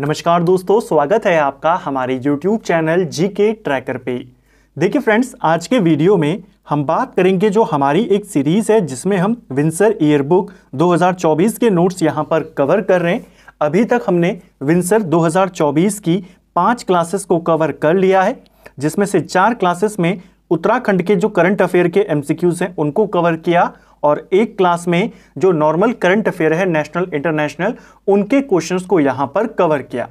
नमस्कार दोस्तों स्वागत है आपका हमारे YouTube चैनल जी के ट्रैकर पे देखिए फ्रेंड्स आज के वीडियो में हम बात करेंगे जो हमारी एक सीरीज़ है जिसमें हम विंसर ईयरबुक 2024 के नोट्स यहाँ पर कवर कर रहे हैं अभी तक हमने विंसर 2024 की पांच क्लासेस को कवर कर लिया है जिसमें से चार क्लासेस में उत्तराखंड के जो करंट अफेयर के एम हैं उनको कवर किया और एक क्लास में जो नॉर्मल करंट अफेयर है नेशनल इंटरनेशनल उनके क्वेश्चंस को यहाँ पर कवर किया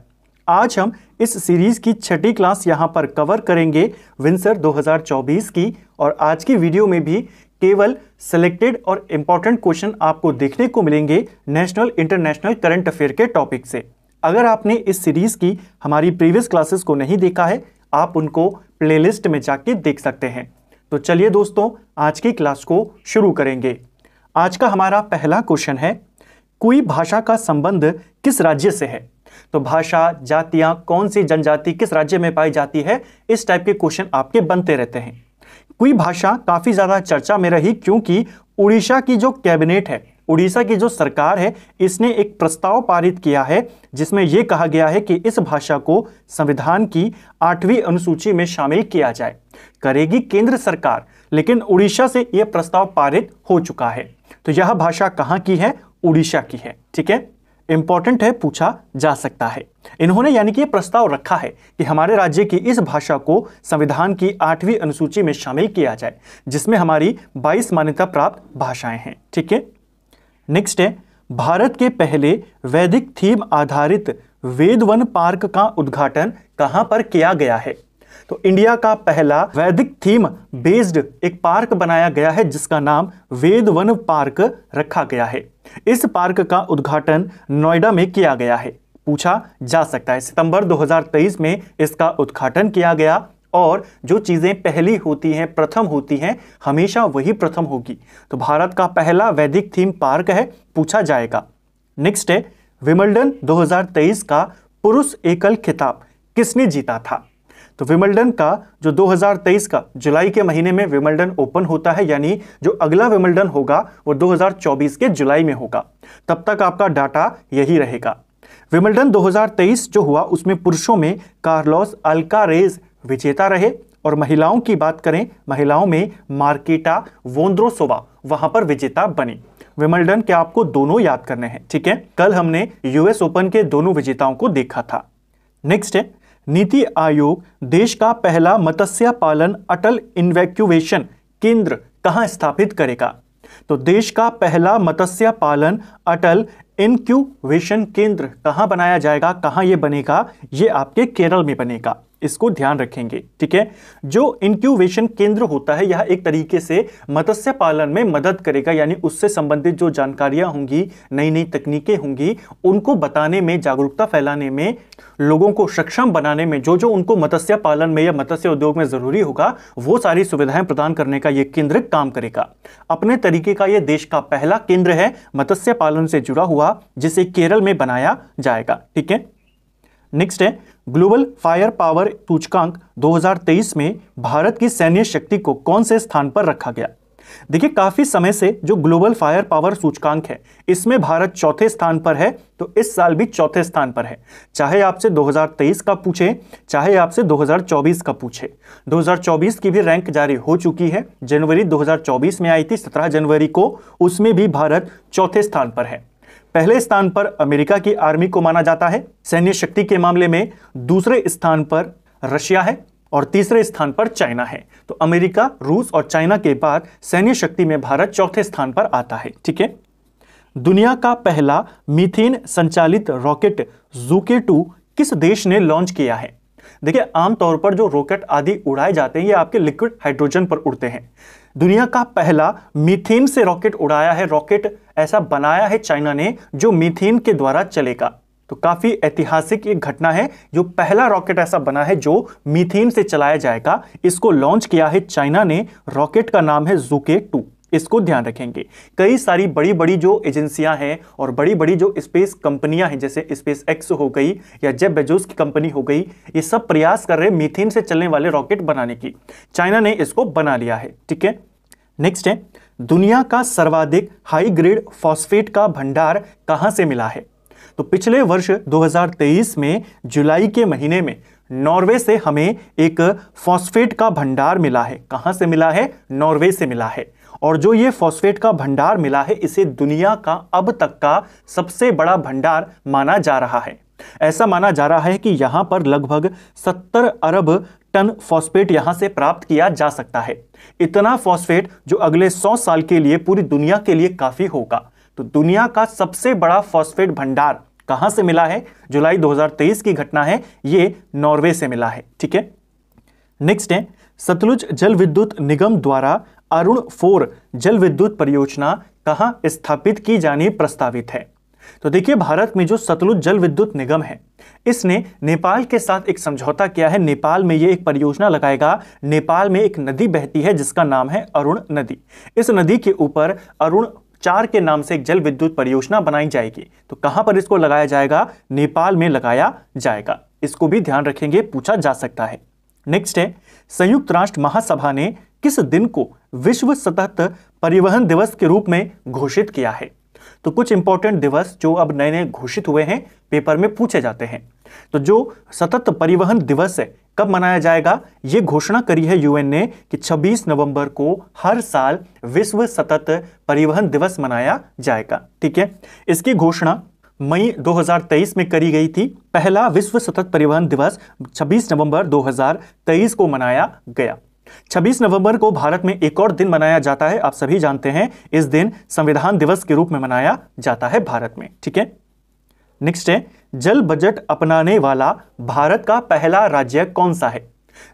आज हम इस सीरीज़ की छठी क्लास यहाँ पर कवर करेंगे विंसर 2024 की और आज की वीडियो में भी केवल सेलेक्टेड और इम्पॉर्टेंट क्वेश्चन आपको देखने को मिलेंगे नेशनल इंटरनेशनल करंट अफेयर के टॉपिक से अगर आपने इस सीरीज़ की हमारी प्रीवियस क्लासेस को नहीं देखा है आप उनको प्लेलिस्ट में जाके देख सकते हैं तो चलिए दोस्तों आज की क्लास को शुरू करेंगे आज का हमारा पहला क्वेश्चन है कोई भाषा का संबंध किस राज्य से है तो भाषा जातियां कौन सी जनजाति किस राज्य में पाई जाती है इस टाइप के क्वेश्चन आपके बनते रहते हैं कोई भाषा काफ़ी ज़्यादा चर्चा में रही क्योंकि उड़ीसा की जो कैबिनेट है उड़ीसा की जो सरकार है इसने एक प्रस्ताव पारित किया है जिसमें यह कहा गया है कि इस भाषा को संविधान की आठवीं अनुसूची में शामिल किया जाए करेगी केंद्र सरकार लेकिन उड़ीसा से यह प्रस्ताव पारित हो चुका है तो यह भाषा कहाँ की है उड़ीसा की है ठीक है इंपॉर्टेंट है पूछा जा सकता है इन्होंने यानी कि प्रस्ताव रखा है कि हमारे राज्य की इस भाषा को संविधान की आठवीं अनुसूची में शामिल किया जाए जिसमें हमारी 22 मान्यता प्राप्त भाषाएं हैं ठीक है नेक्स्ट है भारत के पहले वैदिक थीम आधारित वेद वन पार्क का उद्घाटन कहाँ पर किया गया है तो इंडिया का पहला वैदिक थीम बेस्ड एक पार्क बनाया गया है जिसका नाम वेद वन पार्क रखा गया है इस पार्क का उद्घाटन नोएडा में किया गया है पूछा जा सकता है सितंबर 2023 में इसका उद्घाटन किया गया और जो चीज़ें पहली होती हैं प्रथम होती हैं हमेशा वही प्रथम होगी तो भारत का पहला वैदिक थीम पार्क है पूछा जाएगा नेक्स्ट है विमल्डन 2023 का पुरुष एकल खिताब किसने जीता था तो विमल्डन का जो 2023 का जुलाई के महीने में विमल्डन ओपन होता है यानी जो अगला विमल्डन होगा वो 2024 के जुलाई में होगा तब तक आपका डाटा यही रहेगा विमल्डन 2023 जो हुआ उसमें पुरुषों में कार्लोस अल्कारेज विजेता रहे और महिलाओं की बात करें महिलाओं में मार्केटा वोंद्रोसोवा वहां पर विजेता बनी विमल्डन के आपको दोनों याद करने हैं ठीक है कल हमने यूएस ओपन के दोनों विजेताओं को देखा था नेक्स्ट है नीति आयोग देश का पहला मत्स्य पालन अटल इन्वेक्यूवेशन केंद्र कहा स्थापित करेगा तो देश का पहला मत्स्य पालन अटल इनक्यूवेशन केंद्र कहां बनाया जाएगा कहां यह बनेगा यह आपके केरल में बनेगा इसको ध्यान रखेंगे ठीक है जो इंक्यूबेशन केंद्र होता है यह एक तरीके से मत्स्य पालन में मदद करेगा यानी उससे संबंधित जो जानकारियां होंगी नई नई तकनीकें होंगी उनको बताने में जागरूकता फैलाने में लोगों को सक्षम बनाने में जो जो उनको मत्स्य पालन में या मत्स्य उद्योग में ज़रूरी होगा वो सारी सुविधाएं प्रदान करने का यह केंद्र काम करेगा अपने तरीके का यह देश का पहला केंद्र है मत्स्य पालन से जुड़ा हुआ जिसे केरल में बनाया जाएगा ठीक है नेक्स्ट है ग्लोबल फायर पावर सूचकांक 2023 में भारत की सैन्य शक्ति को कौन से स्थान पर रखा गया देखिए काफी समय से जो ग्लोबल फायर पावर सूचकांक है इसमें भारत चौथे स्थान पर है तो इस साल भी चौथे स्थान पर है चाहे आपसे 2023 का पूछे चाहे आपसे 2024 का पूछे 2024 की भी रैंक जारी हो चुकी है जनवरी 2024 में आई थी 17 जनवरी को उसमें भी भारत चौथे स्थान पर है पहले स्थान पर अमेरिका की आर्मी को माना जाता है सैन्य शक्ति के मामले में दूसरे स्थान पर रशिया है और तीसरे स्थान पर चाइना है तो अमेरिका रूस और चाइना के बाद सैन्य शक्ति में भारत चौथे स्थान पर आता है ठीक है दुनिया का पहला मीथेन संचालित रॉकेट जूके टू किस देश ने लॉन्च किया है देखिए आमतौर पर जो रॉकेट आदि उड़ाए जाते हैं ये आपके लिक्विड हाइड्रोजन पर उड़ते हैं दुनिया का पहला मीथेन से रॉकेट उड़ाया है रॉकेट ऐसा बनाया है चाइना ने जो मीथेन के द्वारा चलेगा तो काफ़ी ऐतिहासिक एक घटना है जो पहला रॉकेट ऐसा बना है जो मीथेन से चलाया जाएगा इसको लॉन्च किया है चाइना ने रॉकेट का नाम है जुके टू इसको ध्यान रखेंगे कई सारी बड़ी बड़ी जो एजेंसियां हैं और बड़ी बड़ी जो स्पेस कंपनियां हैं जैसे स्पेस एक्स हो गई या जेब बेजोस की कंपनी हो गई ये सब प्रयास कर रहे मीथेन से चलने वाले रॉकेट बनाने की चाइना ने इसको बना लिया है ठीक है नेक्स्ट है दुनिया का सर्वाधिक हाई ग्रेड फॉस्फेट का भंडार कहां से मिला है तो पिछले वर्ष 2023 में जुलाई के महीने में नॉर्वे से हमें एक फॉस्फेट का भंडार मिला है कहां से मिला है नॉर्वे से मिला है और जो ये फॉस्फेट का भंडार मिला है इसे दुनिया का अब तक का सबसे बड़ा भंडार माना जा रहा है ऐसा माना जा रहा है कि यहां पर लगभग 70 अरब टन फॉस्फेट यहां से प्राप्त किया जा सकता है इतना फॉस्फेट जो अगले 100 साल के लिए पूरी दुनिया के लिए काफ़ी होगा तो दुनिया का सबसे बड़ा फॉस्फेट भंडार कहां से मिला है जुलाई 2023 की घटना है यह नॉर्वे से मिला है ठीक है नेक्स्ट है सतलुज जल विद्युत निगम द्वारा अरुण फोर जल विद्युत परियोजना कहाँ स्थापित की जानी प्रस्तावित है तो देखिए भारत में जो सतलुज जल विद्युत निगम है इसने नेपाल के साथ एक समझौता किया है नेपाल में यह एक परियोजना लगाएगा नेपाल में एक नदी बहती है जिसका नाम है अरुण नदी इस नदी के ऊपर अरुण चार के नाम से एक जल विद्युत परियोजना बनाई जाएगी तो कहां पर इसको लगाया जाएगा नेपाल में लगाया जाएगा इसको भी ध्यान रखेंगे पूछा जा सकता है नेक्स्ट है संयुक्त राष्ट्र महासभा ने किस दिन को विश्व सतत परिवहन दिवस के रूप में घोषित किया है तो कुछ इंपॉर्टेंट दिवस जो अब नए नए घोषित हुए हैं पेपर में पूछे जाते हैं तो जो सतत परिवहन दिवस है कब मनाया जाएगा यह घोषणा करी है यूएन ने कि 26 नवंबर को हर साल विश्व सतत परिवहन दिवस मनाया जाएगा ठीक है इसकी घोषणा मई 2023 में करी गई थी पहला विश्व सतत परिवहन दिवस 26 नवंबर 2023 को मनाया गया 26 नवंबर को भारत में एक और दिन मनाया जाता है आप सभी जानते हैं इस दिन संविधान दिवस के रूप में मनाया जाता है भारत में ठीक है नेक्स्ट है जल बजट अपनाने वाला भारत का पहला राज्य कौन सा है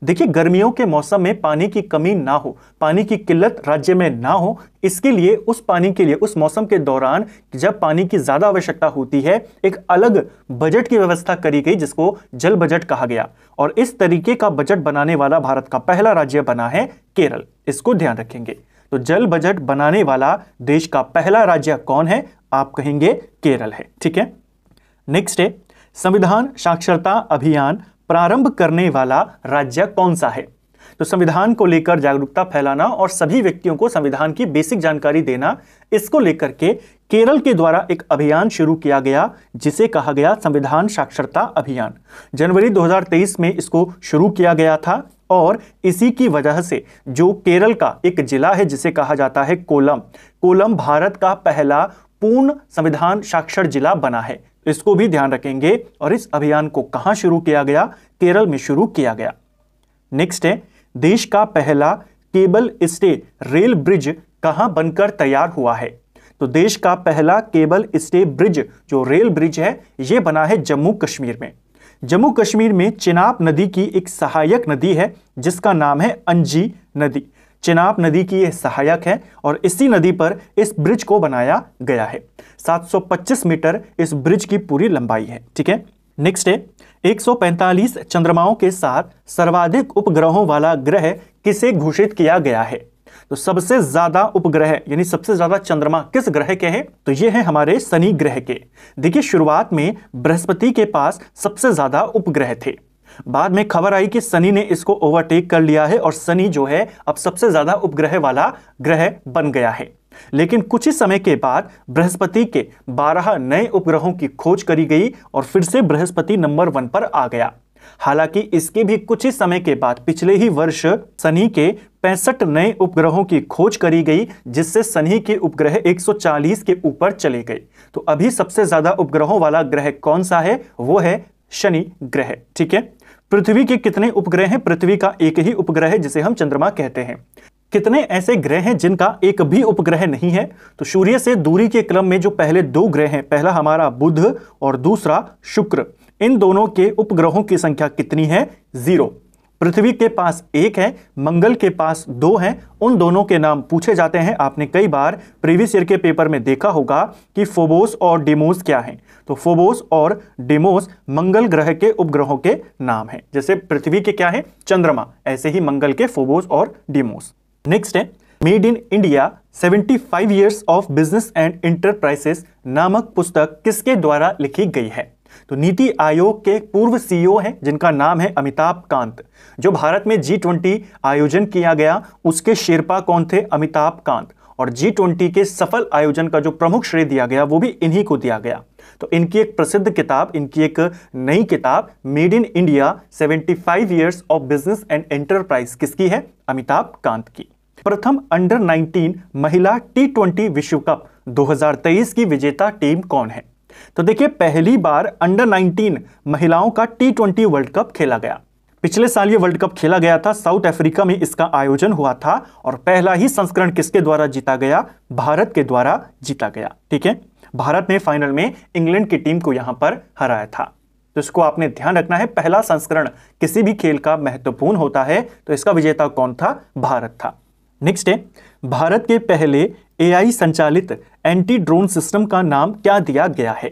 देखिए गर्मियों के मौसम में पानी की कमी ना हो पानी की किल्लत राज्य में ना हो इसके लिए उस पानी के लिए उस मौसम के दौरान जब पानी की ज़्यादा आवश्यकता होती है एक अलग बजट की व्यवस्था करी गई जिसको जल बजट कहा गया और इस तरीके का बजट बनाने वाला भारत का पहला राज्य बना है केरल इसको ध्यान रखेंगे तो जल बजट बनाने वाला देश का पहला राज्य कौन है आप कहेंगे केरल है ठीक है नेक्स्ट है संविधान साक्षरता अभियान प्रारंभ करने वाला राज्य कौन सा है तो संविधान को लेकर जागरूकता फैलाना और सभी व्यक्तियों को संविधान की बेसिक जानकारी देना इसको लेकर के केरल के द्वारा एक अभियान शुरू किया गया जिसे कहा गया संविधान साक्षरता अभियान जनवरी 2023 में इसको शुरू किया गया था और इसी की वजह से जो केरल का एक जिला है जिसे कहा जाता है कोलम कोलम भारत का पहला पूर्ण संविधान साक्षर जिला बना है इसको भी ध्यान रखेंगे और इस अभियान को कहां शुरू किया गया केरल में शुरू किया गया नेक्स्ट है देश का पहला केबल स्टे रेल ब्रिज कहां बनकर तैयार हुआ है तो देश का पहला केबल स्टे ब्रिज जो रेल ब्रिज है यह बना है जम्मू कश्मीर में जम्मू कश्मीर में चिनाब नदी की एक सहायक नदी है जिसका नाम है अंजी नदी चिनाब नदी की यह सहायक है और इसी नदी पर इस ब्रिज को बनाया गया है 725 मीटर इस ब्रिज की पूरी लंबाई है ठीक है नेक्स्ट है 145 चंद्रमाओं के साथ सर्वाधिक उपग्रहों वाला ग्रह किसे घोषित किया गया है तो सबसे ज्यादा उपग्रह यानी सबसे ज्यादा चंद्रमा किस ग्रह के हैं तो ये है हमारे शनि ग्रह के देखिए शुरुआत में बृहस्पति के पास सबसे ज्यादा उपग्रह थे बाद में खबर आई कि शनि ने इसको ओवरटेक कर लिया है और शनि जो है अब सबसे ज्यादा उपग्रह वाला ग्रह बन गया है लेकिन कुछ ही समय के बाद बृहस्पति के 12 नए उपग्रहों की खोज करी गई और फिर से बृहस्पति नंबर वन पर आ गया हालांकि इसके भी कुछ ही समय के बाद पिछले ही वर्ष शनि के पैंसठ नए उपग्रहों की खोज करी गई जिससे शनि के उपग्रह 140 के ऊपर चले गए तो अभी सबसे ज्यादा उपग्रहों वाला ग्रह कौन सा है वो है शनि ग्रह ठीक है पृथ्वी के कितने उपग्रह हैं पृथ्वी का एक ही उपग्रह है जिसे हम चंद्रमा कहते हैं कितने ऐसे ग्रह हैं जिनका एक भी उपग्रह नहीं है तो सूर्य से दूरी के क्रम में जो पहले दो ग्रह हैं पहला हमारा बुध और दूसरा शुक्र इन दोनों के उपग्रहों की संख्या कितनी है जीरो पृथ्वी के पास एक है मंगल के पास दो हैं उन दोनों के नाम पूछे जाते हैं आपने कई बार प्रीवियस ईयर के पेपर में देखा होगा कि फोबोस और डिमोस क्या हैं तो फोबोस और डिमोस मंगल ग्रह के उपग्रहों के नाम हैं जैसे पृथ्वी के क्या है चंद्रमा ऐसे ही मंगल के फोबोस और डिमोस नेक्स्ट है made in India 75 years of business and enterprises नामक पुस्तक किसके द्वारा लिखी गई है तो नीति आयोग के पूर्व सीईओ हैं जिनका नाम है अमिताभ कांत जो भारत में जी ट्वेंटी आयोजन किया गया उसके शेरपा कौन थे अमिताभ कांत और जी ट्वेंटी के सफल आयोजन का जो प्रमुख श्रेय दिया गया वो भी इन्हीं को दिया गया तो इनकी एक प्रसिद्ध किताब इनकी एक नई किताब made in India 75 years of business and enterprise किसकी है अमिताभ कांत की प्रथम अंडर 19 महिला टी ट्वेंटी विश्व कप 2023 की विजेता टीम कौन है तो देखिए पहली बार अंडर 19 महिलाओं का टी ट्वेंटी वर्ल्ड कप खेला गया पिछले साल ये वर्ल्ड कप खेला गया था साउथ अफ्रीका में इसका आयोजन हुआ था और पहला ही संस्करण किसके द्वारा जीता गया भारत के द्वारा जीता गया ठीक है भारत ने फाइनल में इंग्लैंड की टीम को यहां पर हराया था तो इसको आपने ध्यान रखना है पहला संस्करण किसी भी खेल का महत्वपूर्ण होता है तो इसका विजेता कौन था भारत था नेक्स्ट है भारत के पहले एआई संचालित एंटी ड्रोन सिस्टम का नाम क्या दिया गया है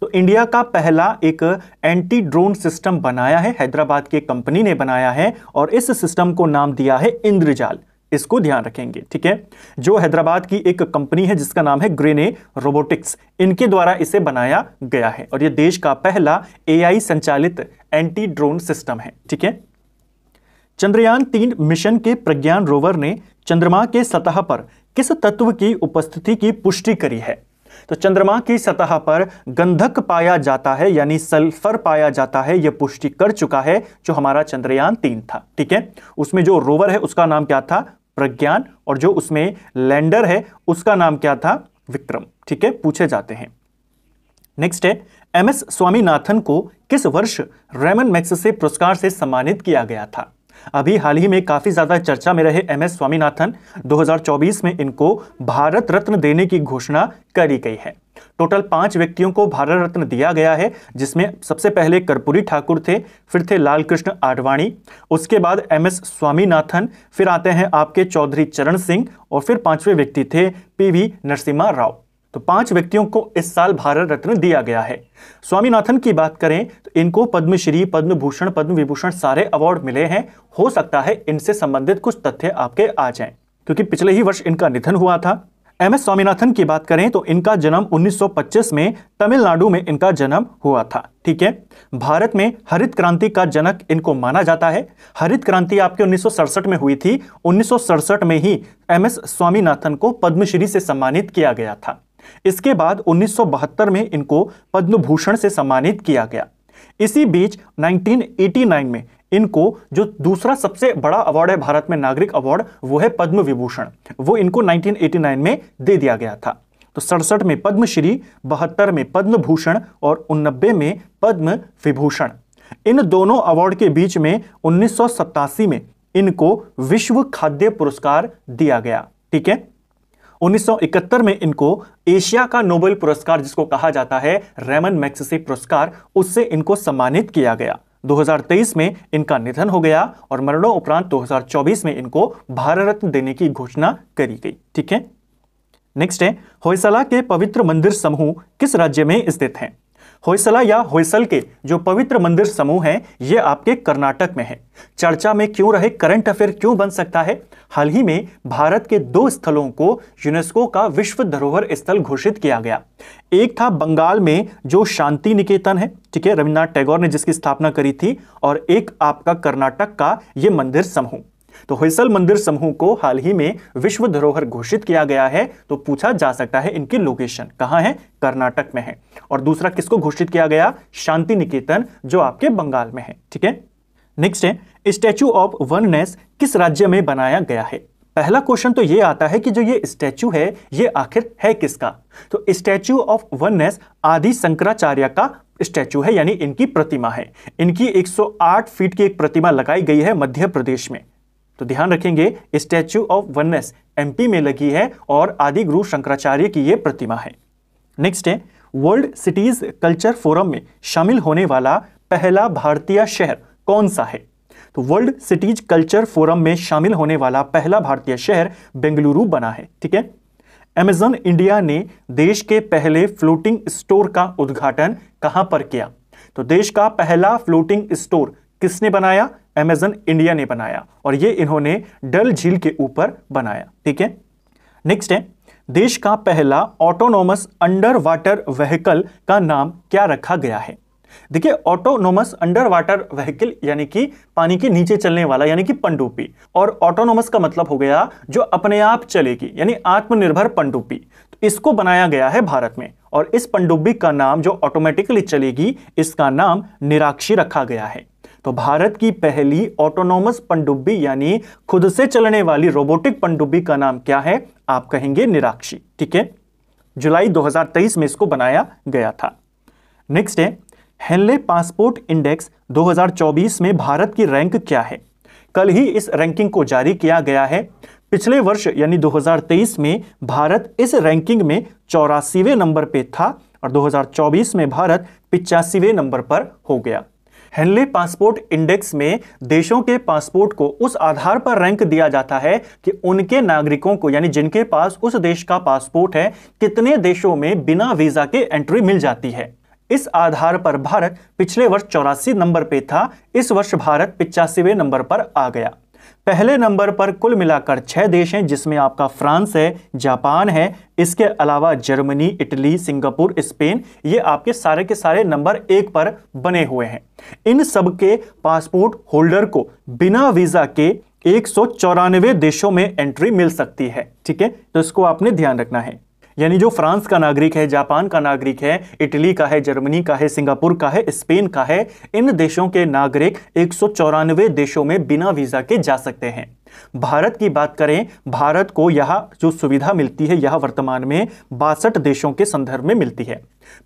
तो इंडिया का पहला एक एंटी ड्रोन सिस्टम बनाया है हैदराबाद की कंपनी ने बनाया है और इस सिस्टम को नाम दिया है इंद्रजाल इसको ध्यान रखेंगे ठीक है जो हैदराबाद की एक कंपनी है जिसका नाम है ग्रेने रोबोटिक्स इनके द्वारा इसे बनाया गया है और यह देश का पहला एआई संचालित एंटी ड्रोन सिस्टम है ठीक है चंद्रयान तीन मिशन के प्रज्ञान रोवर ने चंद्रमा के सतह पर किस तत्व की उपस्थिति की पुष्टि करी है तो चंद्रमा की सतह पर गंधक पाया जाता है यानी सल्फर पाया जाता है यह पुष्टि कर चुका है जो हमारा चंद्रयान तीन था ठीक है उसमें जो रोवर है उसका नाम क्या था प्रज्ञान और जो उसमें लैंडर है उसका नाम क्या था विक्रम ठीक है पूछे जाते हैं नेक्स्ट है एम एस स्वामीनाथन को किस वर्ष रेमन मैक्स से पुरस्कार से सम्मानित किया गया था अभी हाल ही में काफ़ी ज़्यादा चर्चा में रहे एम एस स्वामीनाथन 2024 में इनको भारत रत्न देने की घोषणा करी गई है टोटल पांच व्यक्तियों को भारत रत्न दिया गया है जिसमें सबसे पहले कर्पूरी ठाकुर थे फिर थे लालकृष्ण आडवाणी उसके बाद एम एस स्वामीनाथन फिर आते हैं आपके चौधरी चरण सिंह और फिर पांचवें व्यक्ति थे पीवी नरसिम्हा राव तो पांच व्यक्तियों को इस साल भारत रत्न दिया गया है स्वामीनाथन की बात करें तो इनको पद्मश्री पद्म भूषण पद्म विभूषण सारे अवार्ड मिले हैं हो सकता है इनसे संबंधित कुछ तथ्य आपके आ जाए क्योंकि पिछले ही वर्ष इनका निधन हुआ था एम एस स्वामीनाथन की बात करें तो इनका जन्म 1925 में तमिलनाडु में इनका जन्म हुआ था ठीक है भारत में हरित क्रांति का जनक इनको माना जाता है हरित क्रांति आपके उन्नीस में हुई थी उन्नीस में ही एम एस स्वामीनाथन को पद्मश्री से सम्मानित किया गया था इसके बाद 1972 में इनको पद्म भूषण से सम्मानित किया गया इसी बीच 1989 में इनको जो दूसरा सबसे बड़ा अवार्ड है भारत में नागरिक अवार्ड वो है पद्म विभूषण वो इनको 1989 में दे दिया गया था तो सड़सठ में पद्मश्री बहत्तर में पद्म भूषण और उन्नबे में पद्म विभूषण इन दोनों अवार्ड के बीच में उन्नीस में इनको विश्व खाद्य पुरस्कार दिया गया ठीक है 1971 में इनको एशिया का नोबेल पुरस्कार जिसको कहा जाता है रेमन मैक्सेसे पुरस्कार उससे इनको सम्मानित किया गया 2023 में इनका निधन हो गया और मरणों उपरांत 2024 में इनको भारत रत्न देने की घोषणा करी गई ठीक है नेक्स्ट है होयसला के पवित्र मंदिर समूह किस राज्य में स्थित हैं होयसला या होयसल के जो पवित्र मंदिर समूह हैं ये आपके कर्नाटक में हैं चर्चा में क्यों रहे करंट अफेयर क्यों बन सकता है हाल ही में भारत के दो स्थलों को यूनेस्को का विश्व धरोहर स्थल घोषित किया गया एक था बंगाल में जो शांति निकेतन है ठीक है रविन्द्रनाथ टैगोर ने जिसकी स्थापना करी थी और एक आपका कर्नाटक का ये मंदिर समूह तो होसल मंदिर समूह को हाल ही में विश्व धरोहर घोषित किया गया है तो पूछा जा सकता है इनकी लोकेशन कहाँ है कर्नाटक में है और दूसरा किसको घोषित किया गया शांति निकेतन जो आपके बंगाल में है ठीक है नेक्स्ट है स्टैचू ऑफ वननेस किस राज्य में बनाया गया है पहला क्वेश्चन तो ये आता है कि जो ये स्टैचू है ये आखिर है किसका तो स्टैचू ऑफ वननेस आदि शंकराचार्य का स्टैचू है यानी इनकी प्रतिमा है इनकी 108 फीट की एक प्रतिमा लगाई गई है मध्य प्रदेश में तो ध्यान रखेंगे स्टैच्यू ऑफ वननेस एमपी में लगी है और आदि गुरु शंकराचार्य की यह प्रतिमा है नेक्स्ट है वर्ल्ड सिटीज कल्चर फोरम में शामिल होने वाला पहला भारतीय शहर कौन सा है तो वर्ल्ड सिटीज कल्चर फोरम में शामिल होने वाला पहला भारतीय शहर बेंगलुरु बना है ठीक है एमेजॉन इंडिया ने देश के पहले फ्लोटिंग स्टोर का उद्घाटन कहां पर किया तो देश का पहला फ्लोटिंग स्टोर किसने बनाया अमेजन इंडिया ने बनाया और ये इन्होंने डल झील के ऊपर बनाया ठीक है नेक्स्ट है देश का पहला ऑटोनोमस अंडर वाटर व्हीकल का नाम क्या रखा गया है देखिए ऑटोनोमस अंडर वाटर व्हीकल यानी कि पानी के नीचे चलने वाला यानी कि पंडुपी और ऑटोनोमस का मतलब हो गया जो अपने आप चलेगी यानी आत्मनिर्भर पंडुपी इसको बनाया गया है भारत में और इस पंडुब्बी का नाम जो ऑटोमेटिकली चलेगी इसका नाम निराक्षी रखा गया है तो भारत की पहली ऑटोनोमस पंडुब्बी यानी खुद से चलने वाली रोबोटिक पंडुब्बी का नाम क्या है आप कहेंगे निराक्षी ठीक है जुलाई 2023 में इसको बनाया गया था नेक्स्ट है हेनले पासपोर्ट इंडेक्स 2024 में भारत की रैंक क्या है कल ही इस रैंकिंग को जारी किया गया है पिछले वर्ष यानी 2023 में भारत इस रैंकिंग में चौरासीवें नंबर पे था और 2024 में भारत पिचासीवें नंबर पर हो गया हेनले पासपोर्ट इंडेक्स में देशों के पासपोर्ट को उस आधार पर रैंक दिया जाता है कि उनके नागरिकों को यानी जिनके पास उस देश का पासपोर्ट है कितने देशों में बिना वीजा के एंट्री मिल जाती है इस आधार पर भारत पिछले वर्ष चौरासी नंबर पे था इस वर्ष भारत पिचासीवें नंबर पर आ गया पहले नंबर पर कुल मिलाकर छह देश हैं जिसमें आपका फ्रांस है जापान है इसके अलावा जर्मनी इटली सिंगापुर स्पेन ये आपके सारे के सारे नंबर एक पर बने हुए हैं इन सब के पासपोर्ट होल्डर को बिना वीज़ा के एक देशों में एंट्री मिल सकती है ठीक है तो इसको आपने ध्यान रखना है यानी जो फ्रांस का नागरिक है जापान का नागरिक है इटली का है जर्मनी का है सिंगापुर का है स्पेन का है इन देशों के नागरिक एक देशों में बिना वीजा के जा सकते हैं भारत की बात करें भारत को यह जो सुविधा मिलती है यह वर्तमान में बासठ देशों के संदर्भ में मिलती है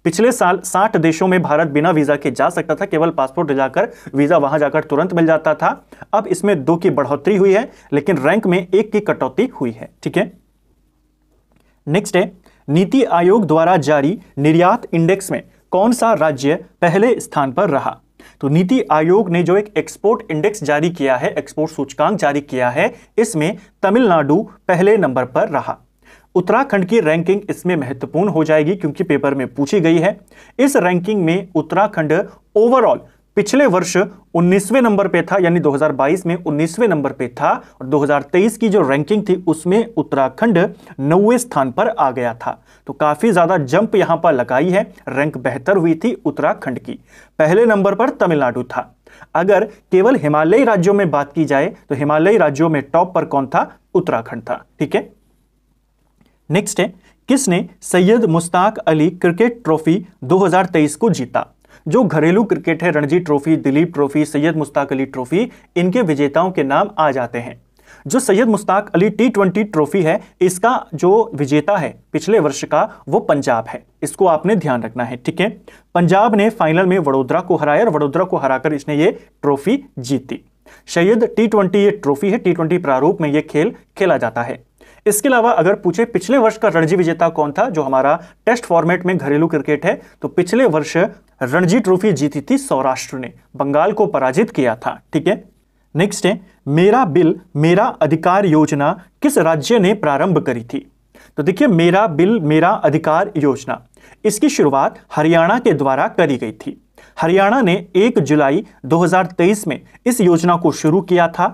पिछले साल 60 देशों में भारत बिना वीजा के जा सकता था केवल पासपोर्ट जाकर वीजा वहां जाकर तुरंत मिल जाता था अब इसमें दो की बढ़ोतरी हुई है लेकिन रैंक में एक की कटौती हुई है ठीक है नेक्स्ट है नीति आयोग द्वारा जारी निर्यात इंडेक्स में कौन सा राज्य पहले स्थान पर रहा तो नीति आयोग ने जो एक एक्सपोर्ट इंडेक्स जारी किया है एक्सपोर्ट सूचकांक जारी किया है इसमें तमिलनाडु पहले नंबर पर रहा उत्तराखंड की रैंकिंग इसमें महत्वपूर्ण हो जाएगी क्योंकि पेपर में पूछी गई है इस रैंकिंग में उत्तराखंड ओवरऑल पिछले वर्ष 19वें नंबर पे था यानी 2022 में 19वें नंबर पे था और 2023 की जो रैंकिंग थी उसमें उत्तराखंड नौवे स्थान पर आ गया था तो काफ़ी ज़्यादा जंप यहां पर लगाई है रैंक बेहतर हुई थी उत्तराखंड की पहले नंबर पर तमिलनाडु था अगर केवल हिमालयी राज्यों में बात की जाए तो हिमालयी राज्यों में टॉप पर कौन था उत्तराखंड था ठीक है नेक्स्ट है किसने सैयद मुश्ताक अली क्रिकेट ट्रॉफी 2023 को जीता जो घरेलू क्रिकेट है Ranji trophy Duleep trophy Syed Mushtaq Ali trophy इनके विजेताओं के नाम आ जाते हैं जो Syed Mushtaq Ali T twenty trophy है इसका जो विजेता है पिछले वर्ष का वो पंजाब है इसको आपने ध्यान रखना है ठीक है पंजाब ने फाइनल में वडोदरा को हराया और वडोदरा को हराकर इसने ये ट्रॉफी जीती सैयद टी ट्वेंटी ये ट्रॉफी है टी ट्वेंटी प्रारूप में ये खेल खेला जाता है इसके अलावा अगर पूछे पिछले वर्ष का रणजी विजेता कौन था जो हमारा टेस्ट फॉर्मेट में घरेलू क्रिकेट है तो पिछले वर्ष रणजी ट्रॉफी जीती थी सौराष्ट्र ने बंगाल को पराजित किया था ठीक है नेक्स्ट है मेरा बिल मेरा अधिकार योजना किस राज्य ने प्रारंभ करी थी तो देखिए मेरा बिल मेरा अधिकार योजना इसकी शुरुआत हरियाणा के द्वारा करी गई थी हरियाणा ने 1 जुलाई 2023 में इस योजना को शुरू किया था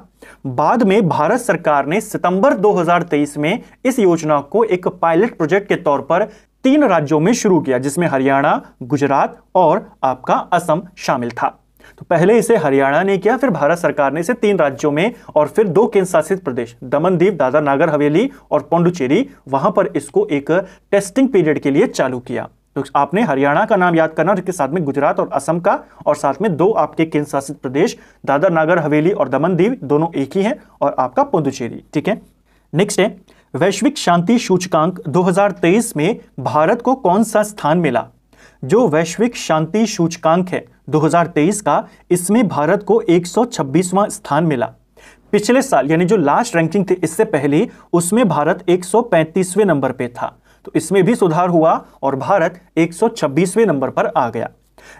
बाद में भारत सरकार ने सितंबर 2023 में इस योजना को एक पायलट प्रोजेक्ट के तौर पर तीन राज्यों में शुरू किया जिसमें हरियाणा गुजरात और आपका असम शामिल था तो पहले इसे हरियाणा ने किया फिर भारत सरकार ने इसे तीन राज्यों में और फिर दो केंद्र शासित प्रदेश दमन दीप दादर नागर हवेली और पौंडुचेरी वहां पर इसको एक टेस्टिंग पीरियड के लिए चालू किया तो आपने हरियाणा का नाम याद करना और इसके साथ में गुजरात और असम का और साथ में दो आपके केंद्र शासित प्रदेश दादर नागर हवेली और दमन दीव दोनों एक ही हैं और आपका पुदुचेरी ठीक है नेक्स्ट है वैश्विक शांति सूचकांक 2023 में भारत को कौन सा स्थान मिला जो वैश्विक शांति सूचकांक है 2023 का इसमें भारत को 126वां स्थान मिला पिछले साल यानी जो लास्ट रैंकिंग थी इससे पहले उसमें भारत 135वें नंबर पे था तो इसमें भी सुधार हुआ और भारत 126वें नंबर पर आ गया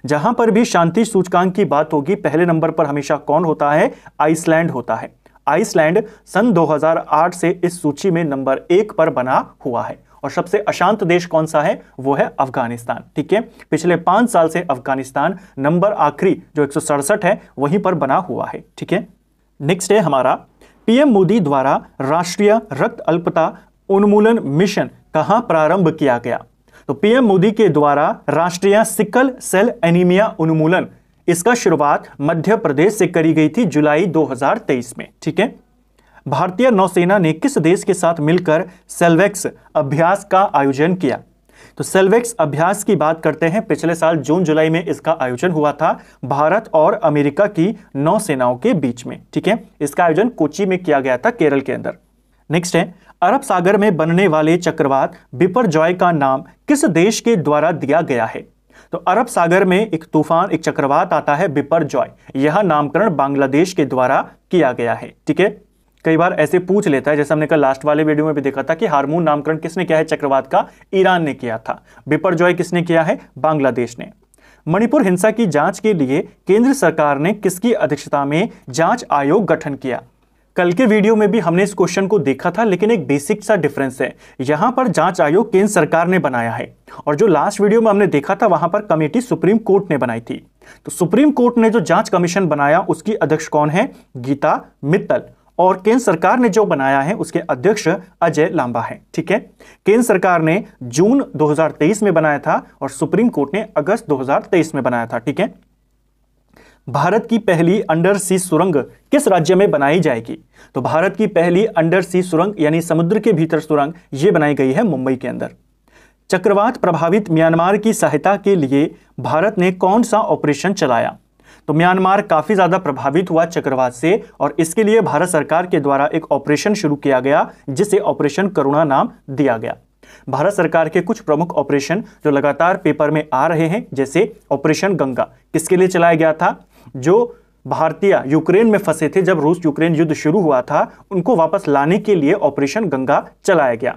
जहां पर भी शांति सूचकांक की बात होगी पहले नंबर पर हमेशा कौन होता है आइसलैंड होता है आइसलैंड सन 2008 से इस सूची में नंबर एक पर बना हुआ है और सबसे अशांत देश कौन सा है वो है अफगानिस्तान ठीक है पिछले पांच साल से अफगानिस्तान नंबर आखिरी जो एक है वहीं पर बना हुआ है ठीक है नेक्स्ट है हमारा पीएम मोदी द्वारा राष्ट्रीय रक्त अल्पता उन्मूलन मिशन कहां प्रारंभ किया गया तो पीएम मोदी के द्वारा राष्ट्रीय सिकल सेल एनीमिया उन्मूलन इसका शुरुआत मध्य प्रदेश से करी गई थी जुलाई 2023 में ठीक है भारतीय नौसेना ने किस देश के साथ मिलकर सेल्वेक्स अभ्यास का आयोजन किया तो सेल्वेक्स अभ्यास की बात करते हैं पिछले साल जून जुलाई में इसका आयोजन हुआ था भारत और अमेरिका की नौसेनाओं के बीच में ठीक है इसका आयोजन कोची में किया गया था केरल के अंदर नेक्स्ट है अरब सागर में बनने वाले चक्रवात बिपर जॉय का नाम किस देश के द्वारा दिया गया है तो अरब सागर में एक तूफान एक चक्रवात आता है बिपर जॉय यह नामकरण बांग्लादेश के द्वारा किया गया है ठीक है कई बार ऐसे पूछ लेता है जैसे हमने कल लास्ट वाले वीडियो में भी देखा था कि हारमोन नामकरण किसने किया है चक्रवात का ईरान ने किया था बिपर जॉय किसने किया है बांग्लादेश ने मणिपुर हिंसा की जांच के लिए केंद्र सरकार ने किसकी अध्यक्षता में जांच आयोग गठन किया कल के वीडियो में भी हमने इस क्वेश्चन को देखा था लेकिन एक बेसिक सा डिफरेंस है यहां पर जांच आयोग केंद्र सरकार ने बनाया है और जो लास्ट वीडियो में हमने देखा था वहां पर कमेटी सुप्रीम कोर्ट ने बनाई थी तो सुप्रीम कोर्ट ने जो जांच कमीशन बनाया उसकी अध्यक्ष कौन है गीता मित्तल और केंद्र सरकार ने जो बनाया है उसके अध्यक्ष अजय लांबा है ठीक है केंद्र सरकार ने जून 2023 में बनाया था और सुप्रीम कोर्ट ने अगस्त 2023 में बनाया था ठीक है भारत की पहली अंडर सी सुरंग किस राज्य में बनाई जाएगी तो भारत की पहली अंडर सी सुरंग यानी समुद्र के भीतर सुरंग ये बनाई गई है मुंबई के अंदर चक्रवात प्रभावित म्यांमार की सहायता के लिए भारत ने कौन सा ऑपरेशन चलाया तो म्यांमार काफ़ी ज़्यादा प्रभावित हुआ चक्रवात से और इसके लिए भारत सरकार के द्वारा एक ऑपरेशन शुरू किया गया जिसे ऑपरेशन करुणा नाम दिया गया भारत सरकार के कुछ प्रमुख ऑपरेशन जो लगातार पेपर में आ रहे हैं जैसे ऑपरेशन गंगा किसके लिए चलाया गया था जो भारतीय यूक्रेन में फंसे थे जब रूस यूक्रेन युद्ध शुरू हुआ था उनको वापस लाने के लिए ऑपरेशन गंगा चलाया गया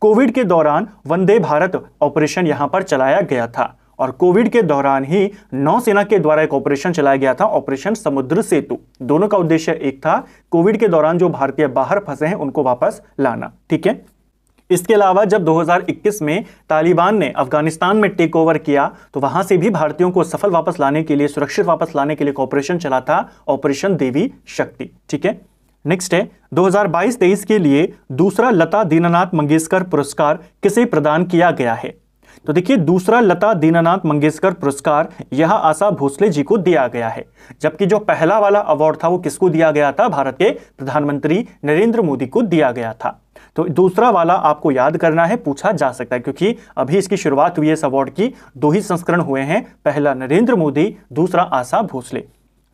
कोविड के दौरान वंदे भारत ऑपरेशन यहां पर चलाया गया था और कोविड के दौरान ही नौसेना के द्वारा एक ऑपरेशन चलाया गया था ऑपरेशन समुद्र सेतु दोनों का उद्देश्य एक था कोविड के दौरान जो भारतीय बाहर फंसे हैं उनको वापस लाना ठीक है इसके अलावा जब 2021 में तालिबान ने अफगानिस्तान में टेक ओवर किया तो वहां से भी भारतीयों को सफल वापस लाने के लिए सुरक्षित वापस लाने के लिए ऑपरेशन चला था ऑपरेशन देवी शक्ति ठीक है नेक्स्ट है 2022-23 के लिए दूसरा लता दीनानाथ मंगेशकर पुरस्कार किसे प्रदान किया गया है तो देखिए दूसरा लता दीनानाथ मंगेशकर पुरस्कार यह आशा भोसले जी को दिया गया है जबकि जो पहला वाला अवार्ड था वो किसको दिया गया था भारत के प्रधानमंत्री नरेंद्र मोदी को दिया गया था तो दूसरा वाला आपको याद करना है पूछा जा सकता है क्योंकि अभी इसकी शुरुआत हुई है इस अवार्ड की दो ही संस्करण हुए हैं पहला नरेंद्र मोदी दूसरा आशा भोसले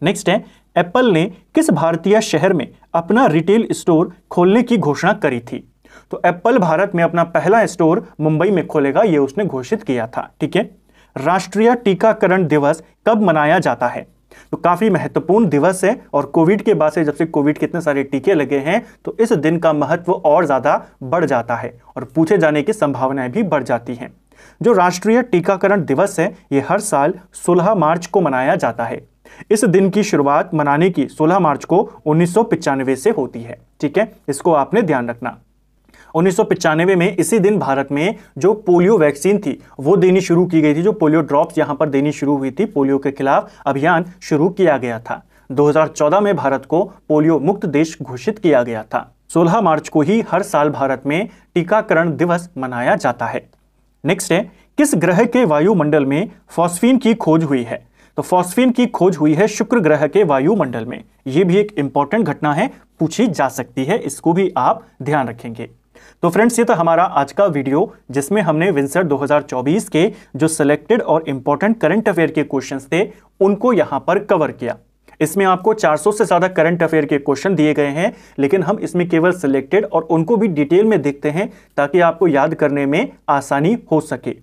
नेक्स्ट है एप्पल ने किस भारतीय शहर में अपना रिटेल स्टोर खोलने की घोषणा करी थी तो एप्पल भारत में अपना पहला स्टोर मुंबई में खोलेगा यह उसने घोषित किया था ठीक है राष्ट्रीय टीकाकरण दिवस कब मनाया जाता है तो काफ़ी महत्वपूर्ण दिवस है और कोविड के बाद से जब से कोविड के इतने सारे टीके लगे हैं तो इस दिन का महत्व और ज़्यादा बढ़ जाता है और पूछे जाने की संभावनाएं भी बढ़ जाती हैं जो राष्ट्रीय टीकाकरण दिवस है ये हर साल 16 मार्च को मनाया जाता है इस दिन की शुरुआत मनाने की 16 मार्च को उन्नीस से होती है ठीक है इसको आपने ध्यान रखना उन्नीस में इसी दिन भारत में जो पोलियो वैक्सीन थी वो देनी शुरू की गई थी जो पोलियो ड्रॉप्स यहाँ पर देनी शुरू हुई थी पोलियो के खिलाफ अभियान शुरू किया गया था 2014 में भारत को पोलियो मुक्त देश घोषित किया गया था 16 मार्च को ही हर साल भारत में टीकाकरण दिवस मनाया जाता है नेक्स्ट है किस ग्रह के वायुमंडल में फॉस्फीन की खोज हुई है तो फॉस्फीन की खोज हुई है शुक्र ग्रह के वायुमंडल में यह भी एक इंपॉर्टेंट घटना है पूछी जा सकती है इसको भी आप ध्यान रखेंगे तो फ्रेंड्स ये था हमारा आज का वीडियो जिसमें हमने विंसर 2024 के जो सिलेक्टेड और इंपॉर्टेंट करंट अफेयर के क्वेश्चन थे उनको यहां पर कवर किया इसमें आपको 400 से ज़्यादा करंट अफेयर के क्वेश्चन दिए गए हैं लेकिन हम इसमें केवल सिलेक्टेड और उनको भी डिटेल में देखते हैं ताकि आपको याद करने में आसानी हो सके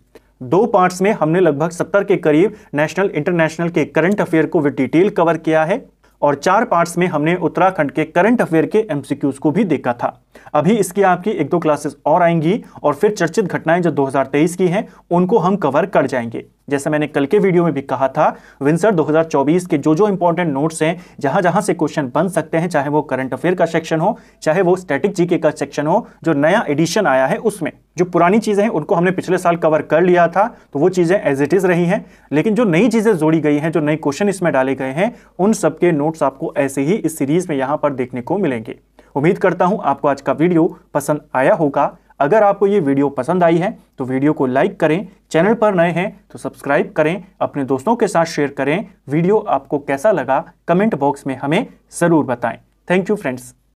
दो पार्ट्स में हमने लगभग सत्तर के करीब नेशनल इंटरनेशनल के करंट अफेयर को डिटेल कवर किया है और चार पार्ट्स में हमने उत्तराखंड के करंट अफेयर के एमसीक्यूज को भी देखा था अभी इसकी आपकी एक दो क्लासेस और आएंगी और फिर चर्चित घटनाएं जो 2023 की हैं उनको हम कवर कर जाएंगे जैसे मैंने कल के वीडियो में भी कहा था विंसर 2024 के जो जो इंपॉर्टेंट नोट्स हैं जहां जहां से क्वेश्चन बन सकते हैं चाहे वो करंट अफेयर का सेक्शन हो चाहे वो स्टैटिक जीके का सेक्शन हो जो नया एडिशन आया है उसमें जो पुरानी चीज़ें हैं उनको हमने पिछले साल कवर कर लिया था तो वो चीज़ें एज इट इज़ रही हैं लेकिन जो नई चीज़ें जोड़ी गई हैं जो नए क्वेश्चन इसमें डाले गए हैं उन सबके नोट्स आपको ऐसे ही इस सीरीज़ में यहां पर देखने को मिलेंगे उम्मीद करता हूं आपको आज का वीडियो पसंद आया होगा अगर आपको ये वीडियो पसंद आई है तो वीडियो को लाइक करें चैनल पर नए हैं तो सब्सक्राइब करें अपने दोस्तों के साथ शेयर करें वीडियो आपको कैसा लगा कमेंट बॉक्स में हमें ज़रूर बताएं थैंक यू फ्रेंड्स